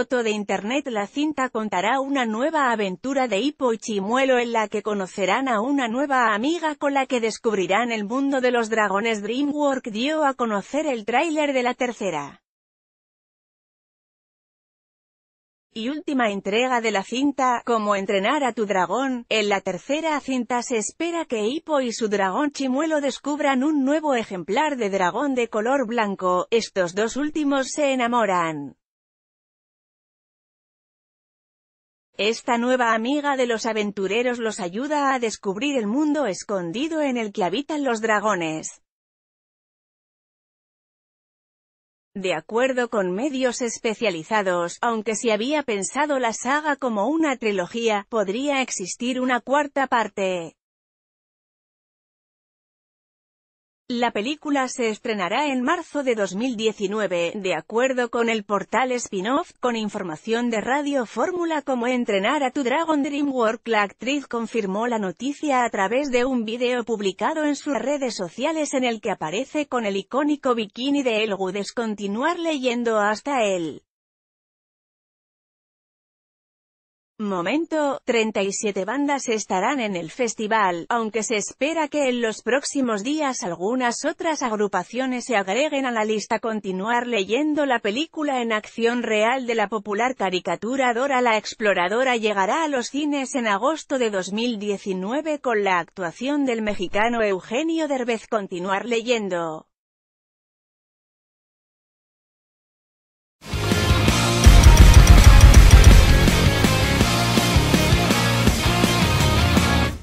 foto de Internet la cinta contará una nueva aventura de Hippo y Chimuelo en la que conocerán a una nueva amiga con la que descubrirán el mundo de los dragones DreamWorks dio a conocer el tráiler de la tercera y última entrega de la cinta, Como entrenar a tu dragón. En la tercera cinta se espera que Hippo y su dragón Chimuelo descubran un nuevo ejemplar de dragón de color blanco, estos dos últimos se enamoran. Esta nueva amiga de los aventureros los ayuda a descubrir el mundo escondido en el que habitan los dragones. De acuerdo con medios especializados, aunque se había pensado la saga como una trilogía, podría existir una cuarta parte. La película se estrenará en marzo de 2019, de acuerdo con el portal Spin-Off, con información de Radio Fórmula como entrenar a tu Dragon Dreamwork, La actriz confirmó la noticia a través de un video publicado en sus redes sociales en el que aparece con el icónico bikini de Elwood. Continuar leyendo hasta él. Momento, 37 bandas estarán en el festival, aunque se espera que en los próximos días algunas otras agrupaciones se agreguen a la lista. Continuar leyendo la película en acción real de la popular caricatura Dora la Exploradora llegará a los cines en agosto de 2019 con la actuación del mexicano Eugenio Derbez. Continuar leyendo.